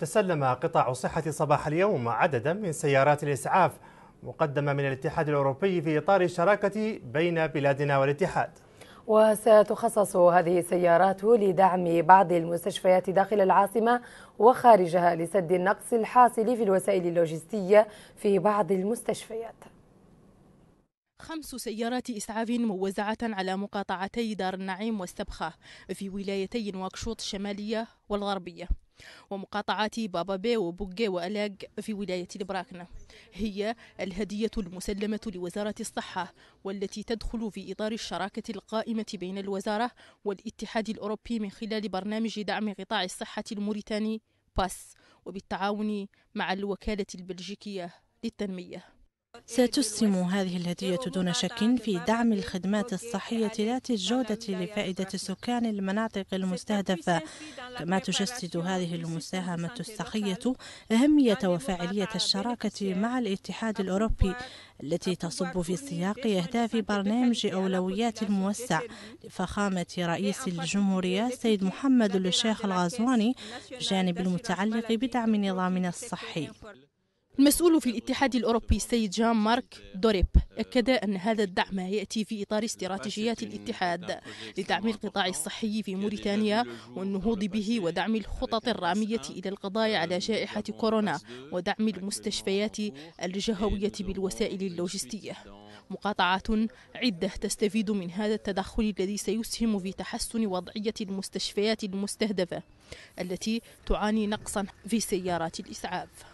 تسلم قطاع صحة صباح اليوم عددا من سيارات الإسعاف مقدمة من الاتحاد الأوروبي في إطار الشراكة بين بلادنا والاتحاد وستخصص هذه السيارات لدعم بعض المستشفيات داخل العاصمة وخارجها لسد النقص الحاصل في الوسائل اللوجستية في بعض المستشفيات خمس سيارات إسعاف موزعة على مقاطعتي دار النعيم والسبخة في ولايتي نواكشوط الشمالية والغربية ومقاطعات بابا بي وبوغي وألاق في ولاية البراكنة هي الهدية المسلمة لوزارة الصحة والتي تدخل في إطار الشراكة القائمة بين الوزارة والاتحاد الأوروبي من خلال برنامج دعم قطاع الصحة الموريتاني باس وبالتعاون مع الوكالة البلجيكية للتنمية ستسهم هذه الهدية دون شك في دعم الخدمات الصحية ذات الجودة لفائدة سكان المناطق المستهدفة كما تجسد هذه المساهمة الصحية أهمية وفاعلية الشراكة مع الاتحاد الأوروبي التي تصب في سياق أهداف برنامج أولويات الموسع لفخامة رئيس الجمهورية السيد محمد الشيخ الغزواني جانب المتعلق بدعم نظامنا الصحي المسؤول في الاتحاد الأوروبي السيد جان مارك دوريب أكد أن هذا الدعم يأتي في إطار استراتيجيات الاتحاد لدعم القطاع الصحي في موريتانيا والنهوض به ودعم الخطط الرامية إلى القضاء على جائحة كورونا ودعم المستشفيات الجهوية بالوسائل اللوجستية مقاطعات عدة تستفيد من هذا التدخل الذي سيسهم في تحسن وضعية المستشفيات المستهدفة التي تعاني نقصا في سيارات الإسعاف